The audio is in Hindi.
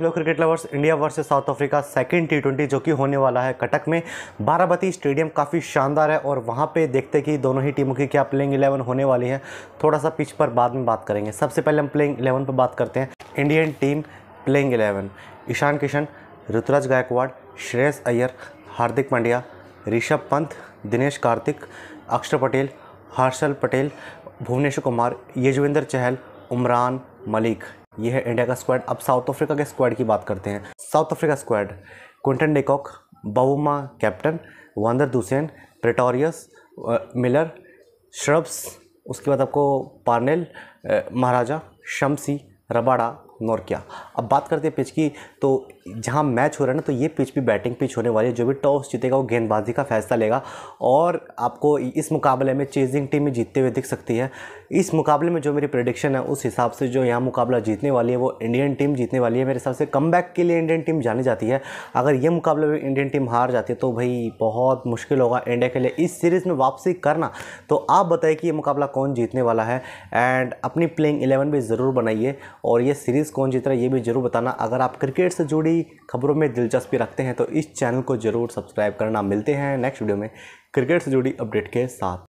hello cricket lovers India versus South Africa second T twenty जो कि होने वाला है कटक में बाराबती स्टेडियम काफ़ी शानदार है और वहां पे देखते कि दोनों ही टीमों की क्या प्लेइंग इलेवन होने वाली है थोड़ा सा पिच पर बाद में बात करेंगे सबसे पहले हम प्लेइंग इलेवन पर बात करते हैं Indian team playing eleven Ishan Kishan Ruturaj Gaikwad Shreyas Iyer Hardik Pandya Rishabh Pant Dinesh Karthik Axar Patel Harshal Patel Bhubaneswar Kumar Yuzvendra चहल उमरान मलिक ये है इंडिया का स्क्वाड अब साउथ अफ्रीका के स्क्वाड की बात करते हैं South Africa squad Quinton de Kock Bavuma captain van der Dussen Pretorius Miller Stubbs उसके बाद आपको पार्नेल महाराजा शमसी रबाड़ा नोरकिया अब बात करते हैं पिच की तो जहाँ मैच हो रहा है ना तो ये पिच भी बैटिंग पिच होने वाली है जो भी टॉस जीतेगा वो गेंदबाजी का फैसला लेगा और आपको इस मुकाबले में चेजिंग टीम भी जीतते हुए दिख सकती है इस मुकाबले में जो मेरी प्रडिक्शन है उस हिसाब से जो यहाँ मुकाबला जीतने वाली है वो इंडियन टीम जीतने वाली है मेरे हिसाब से कम के लिए इंडियन टीम जानी जाती है अगर ये मुकाबले में इंडियन टीम हार जाती है तो भाई बहुत मुश्किल होगा इंडिया के लिए इस सीरीज़ में वापसी करना तो आप बताइए कि ये मुकाबला कौन जीतने वाला है एंड अपनी प्लेइंग इलेवन भी ज़रूर बनाइए और ये सीरीज़ कौन जीत रहा है ये भी ज़रूर बताना अगर आप क्रिकेट से जुड़ी खबरों में दिलचस्पी रखते हैं तो इस चैनल को ज़रूर सब्सक्राइब करना मिलते हैं नेक्स्ट वीडियो में क्रिकेट से जुड़ी अपडेट के साथ